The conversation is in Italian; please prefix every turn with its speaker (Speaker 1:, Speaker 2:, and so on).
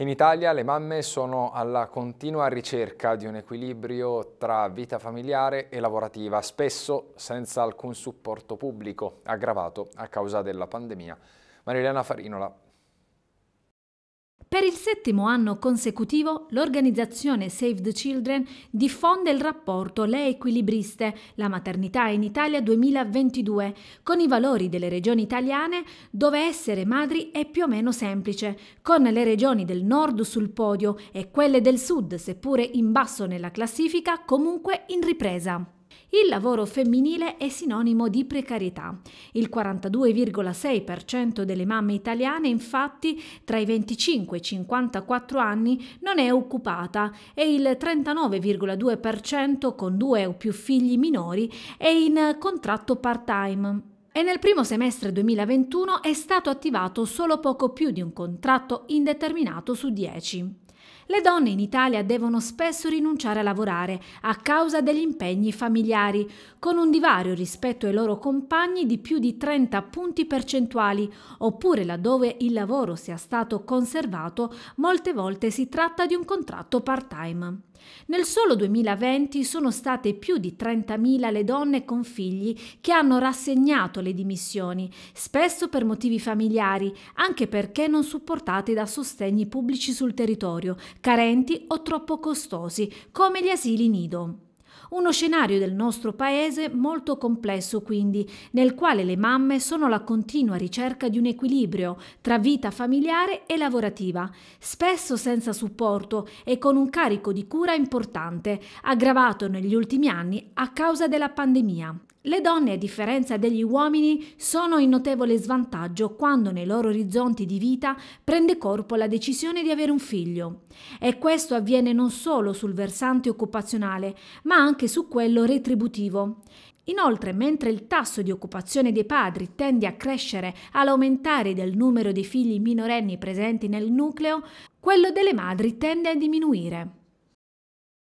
Speaker 1: In Italia le mamme sono alla continua ricerca di un equilibrio tra vita familiare e lavorativa, spesso senza alcun supporto pubblico, aggravato a causa della pandemia. Marilena Farinola
Speaker 2: per il settimo anno consecutivo l'organizzazione Save the Children diffonde il rapporto Le Equilibriste, la maternità in Italia 2022, con i valori delle regioni italiane dove essere madri è più o meno semplice, con le regioni del nord sul podio e quelle del sud, seppure in basso nella classifica, comunque in ripresa. Il lavoro femminile è sinonimo di precarietà. Il 42,6% delle mamme italiane infatti tra i 25 e i 54 anni non è occupata e il 39,2% con due o più figli minori è in contratto part-time e nel primo semestre 2021 è stato attivato solo poco più di un contratto indeterminato su 10. Le donne in Italia devono spesso rinunciare a lavorare a causa degli impegni familiari, con un divario rispetto ai loro compagni di più di 30 punti percentuali, oppure laddove il lavoro sia stato conservato, molte volte si tratta di un contratto part-time. Nel solo 2020 sono state più di 30.000 le donne con figli che hanno rassegnato le dimissioni, spesso per motivi familiari, anche perché non supportate da sostegni pubblici sul territorio sanitario, carenti o troppo costosi, come gli asili nido. Uno scenario del nostro paese molto complesso quindi, nel quale le mamme sono alla continua ricerca di un equilibrio tra vita familiare e lavorativa, spesso senza supporto e con un carico di cura importante, aggravato negli ultimi anni a causa della pandemia. Le donne, a differenza degli uomini, sono in notevole svantaggio quando nei loro orizzonti di vita prende corpo la decisione di avere un figlio. E questo avviene non solo sul versante occupazionale, ma anche su quello retributivo. Inoltre, mentre il tasso di occupazione dei padri tende a crescere all'aumentare del numero dei figli minorenni presenti nel nucleo, quello delle madri tende a diminuire.